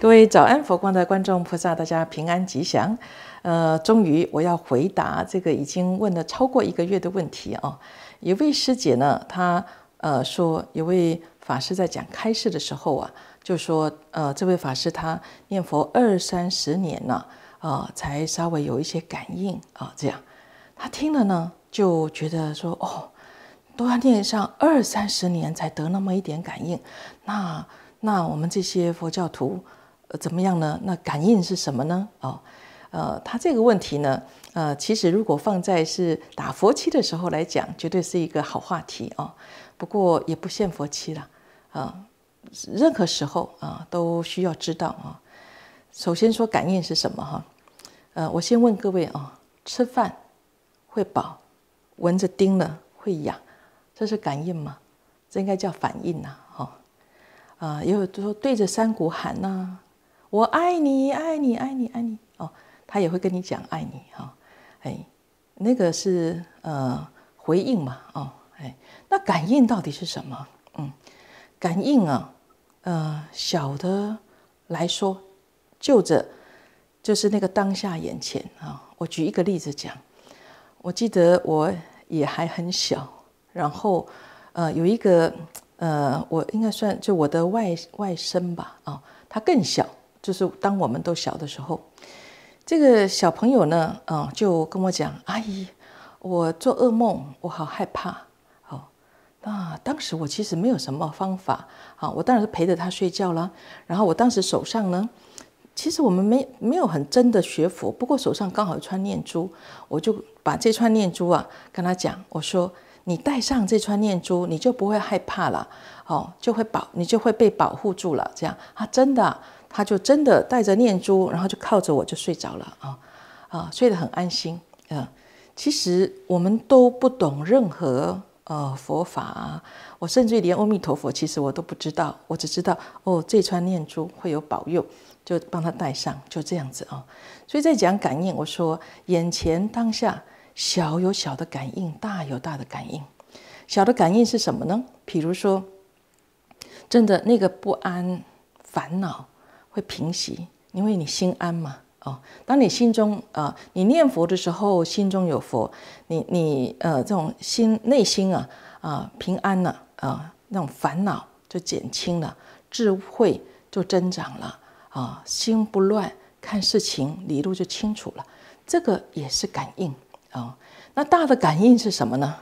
各位早安，佛光的观众菩萨，大家平安吉祥。呃，终于我要回答这个已经问了超过一个月的问题啊。一位师姐呢，她呃说，有位法师在讲开示的时候啊，就说呃，这位法师他念佛二三十年了，啊，才稍微有一些感应啊。这样，他听了呢，就觉得说哦，都要念上二三十年才得那么一点感应，那那我们这些佛教徒。呃，怎么样呢？那感应是什么呢？哦，呃，他这个问题呢，呃，其实如果放在是打佛七的时候来讲，绝对是一个好话题啊。不过也不限佛七了啊，任何时候啊都需要知道啊。首先说感应是什么哈？呃，我先问各位啊，吃饭会饱，蚊子叮了会痒，这是感应吗？这应该叫反应呐，哈。啊，也有说对着山谷喊呐。我爱你，爱你，爱你，爱你哦！他也会跟你讲爱你哈，哎，那个是呃回应嘛，哦，哎，那感应到底是什么？嗯，感应啊，呃，小的来说，就着就是那个当下眼前啊。我举一个例子讲，我记得我也还很小，然后呃有一个呃，我应该算就我的外外甥吧，啊，他更小。就是当我们都小的时候，这个小朋友呢，啊，就跟我讲：“阿姨，我做噩梦，我好害怕。”哦，那当时我其实没有什么方法啊，我当然是陪着他睡觉了。然后我当时手上呢，其实我们没没有很真的学佛，不过手上刚好串念珠，我就把这串念珠啊跟他讲：“我说你戴上这串念珠，你就不会害怕了，哦，就会保你就会被保护住了。”这样啊，真的。他就真的带着念珠，然后就靠着我就睡着了啊啊，睡得很安心啊。其实我们都不懂任何呃佛法，我甚至连阿弥陀佛，其实我都不知道，我只知道哦，这串念珠会有保佑，就帮他带上，就这样子啊。所以在讲感应，我说眼前当下，小有小的感应，大有大的感应。小的感应是什么呢？比如说，真的那个不安、烦恼。会平息，因为你心安嘛。哦，当你心中啊，你念佛的时候，心中有佛，你你呃，这种心内心啊啊平安了啊，那种烦恼就减轻了，智慧就增长了啊，心不乱，看事情理路就清楚了。这个也是感应啊。那大的感应是什么呢？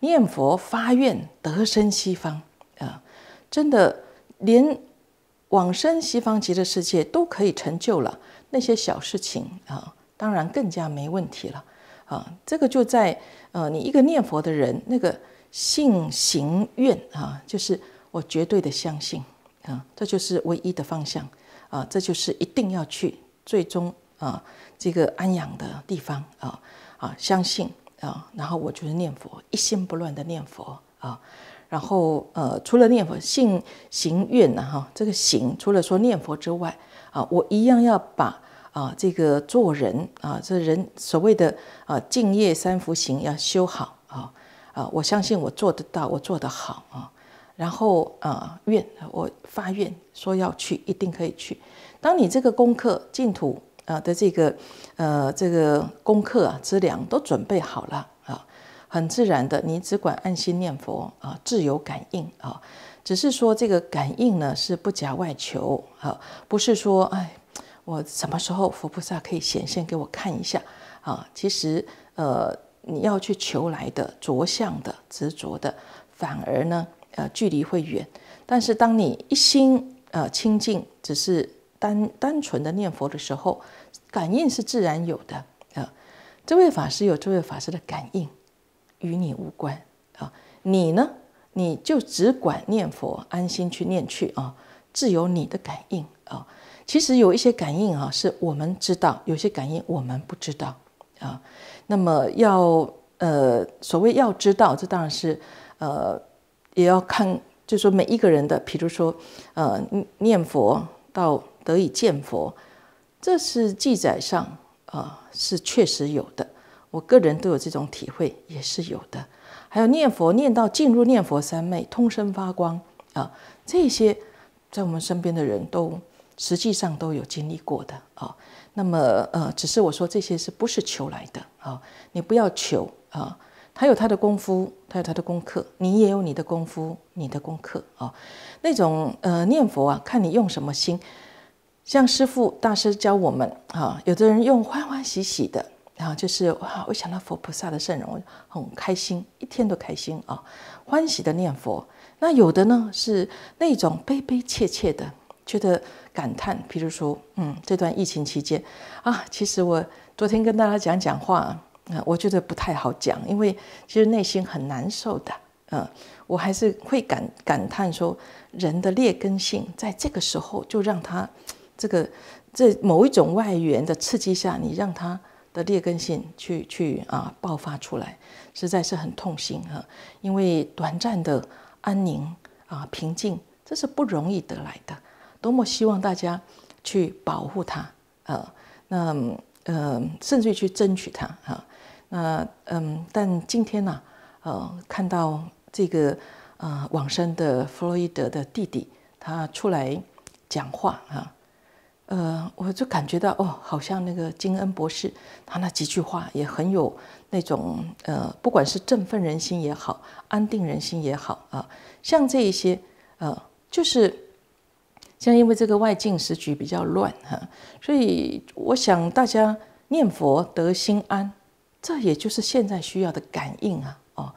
念佛发愿得生西方啊，真的连。往生西方极乐世界都可以成就了，那些小事情啊，当然更加没问题了啊。这个就在呃，你一个念佛的人，那个信行愿啊，就是我绝对的相信啊，这就是唯一的方向啊，这就是一定要去最终啊这个安养的地方啊啊，相信啊，然后我就是念佛，一心不乱的念佛啊。然后呃，除了念佛、信、行、愿呢，哈，这个行除了说念佛之外啊，我一样要把啊这个做人啊，这人所谓的啊敬业三福行要修好啊啊，我相信我做得到，我做得好啊。然后啊愿我发愿说要去，一定可以去。当你这个功课净土啊的这个呃这个功课啊资粮都准备好了。很自然的，你只管安心念佛啊，自有感应啊。只是说这个感应呢，是不假外求啊，不是说哎，我什么时候佛菩萨可以显现给我看一下啊？其实呃，你要去求来的、着相的、执着的，反而呢呃距离会远。但是当你一心呃清净，只是单单纯的念佛的时候，感应是自然有的啊。这位法师有这位法师的感应。与你无关啊，你呢？你就只管念佛，安心去念去啊，自有你的感应啊。其实有一些感应啊，是我们知道；有些感应我们不知道啊。那么要呃，所谓要知道，这当然是呃，也要看，就是说每一个人的，比如说呃，念佛到得以见佛，这是记载上啊，是确实有的。我个人都有这种体会，也是有的。还有念佛念到进入念佛三昧，通身发光啊，这些在我们身边的人都实际上都有经历过的啊。那么呃，只是我说这些是不是求来的啊？你不要求啊，他有他的功夫，他有他的功课，你也有你的功夫，你的功课啊。那种呃念佛啊，看你用什么心，像师父大师教我们啊，有的人用欢欢喜喜的。然后就是我想到佛菩萨的圣容，我很开心，一天都开心啊，欢喜的念佛。那有的呢是那种悲悲切切的，觉得感叹。比如说，嗯，这段疫情期间啊，其实我昨天跟大家讲讲话啊，我觉得不太好讲，因为其实内心很难受的。嗯，我还是会感感叹说，人的劣根性，在这个时候就让他这个在某一种外缘的刺激下，你让他。的劣根性去去啊爆发出来，实在是很痛心啊！因为短暂的安宁啊平静，这是不容易得来的。多么希望大家去保护它，呃，那呃，甚至于去争取它啊，那嗯，但今天呢，呃，看到这个呃往生的弗洛伊德的弟弟，他出来讲话啊。呃，我就感觉到哦，好像那个金恩博士他那几句话也很有那种呃，不管是振奋人心也好，安定人心也好啊，像这一些呃，就是像因为这个外境时局比较乱哈，所以我想大家念佛得心安，这也就是现在需要的感应啊哦。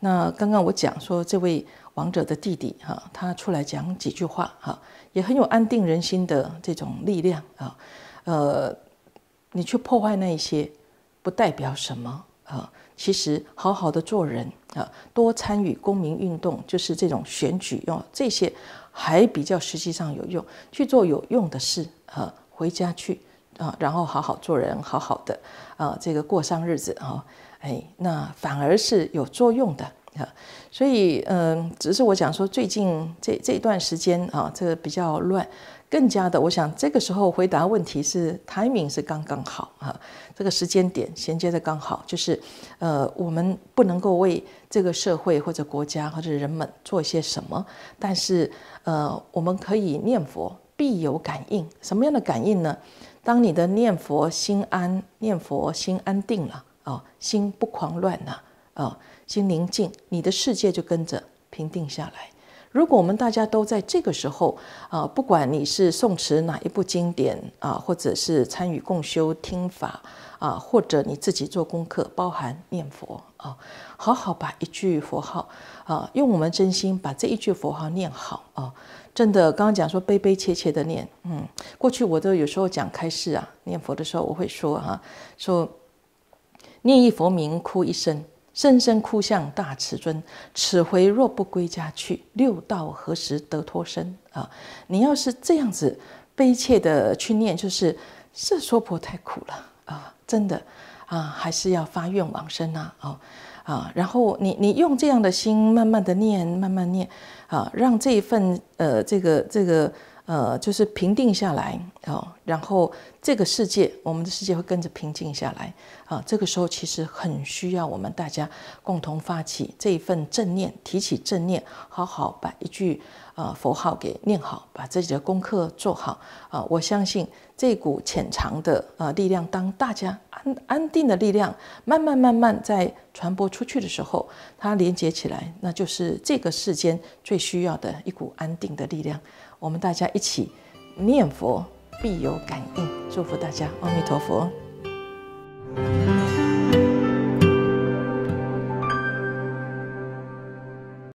那刚刚我讲说这位。王者的弟弟哈，他出来讲几句话哈，也很有安定人心的这种力量啊。呃，你去破坏那一些，不代表什么啊。其实好好的做人啊，多参与公民运动，就是这种选举哦，这些还比较实际上有用。去做有用的事啊，回家去啊，然后好好做人，好好的啊，这个过上日子啊，哎，那反而是有作用的。所以，嗯，只是我讲说，最近这这一段时间啊，这个比较乱，更加的，我想这个时候回答问题是，timing 是刚刚好啊，这个时间点衔接的刚好，就是，呃，我们不能够为这个社会或者国家或者人们做一些什么，但是，呃，我们可以念佛，必有感应。什么样的感应呢？当你的念佛心安，念佛心安定了，啊，心不狂乱了。啊，心宁静，你的世界就跟着平定下来。如果我们大家都在这个时候啊，不管你是诵持哪一部经典啊，或者是参与共修听法啊，或者你自己做功课，包含念佛啊，好好把一句佛号啊，用我们真心把这一句佛号念好啊。真的，刚刚讲说悲悲切切的念，嗯，过去我都有时候讲开示啊，念佛的时候我会说哈，说念一佛名哭一声。深深哭向大慈尊，此回若不归家去，六道何时得脱身啊？你要是这样子悲切的去念，就是是娑婆太苦了啊！真的啊，还是要发愿往生啊！哦啊，然后你你用这样的心慢慢的念，慢慢念啊，让这一份呃这个这个。呃，就是平定下来啊，然后这个世界，我们的世界会跟着平静下来啊。这个时候其实很需要我们大家共同发起这一份正念，提起正念，好好把一句呃佛号给念好，把自己的功课做好啊。我相信这股潜藏的呃力量，当大家安安定的力量慢慢慢慢在传播出去的时候，它连接起来，那就是这个世间最需要的一股安定的力量。我们大家一起念佛，必有感应。祝福大家，阿弥陀佛。